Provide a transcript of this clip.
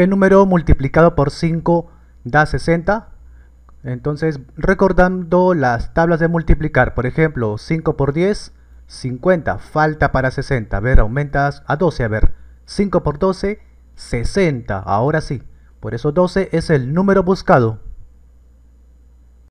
¿Qué número multiplicado por 5 da 60? Entonces, recordando las tablas de multiplicar, por ejemplo, 5 por 10, 50, falta para 60. A ver, aumentas a 12, a ver, 5 por 12, 60, ahora sí. Por eso 12 es el número buscado.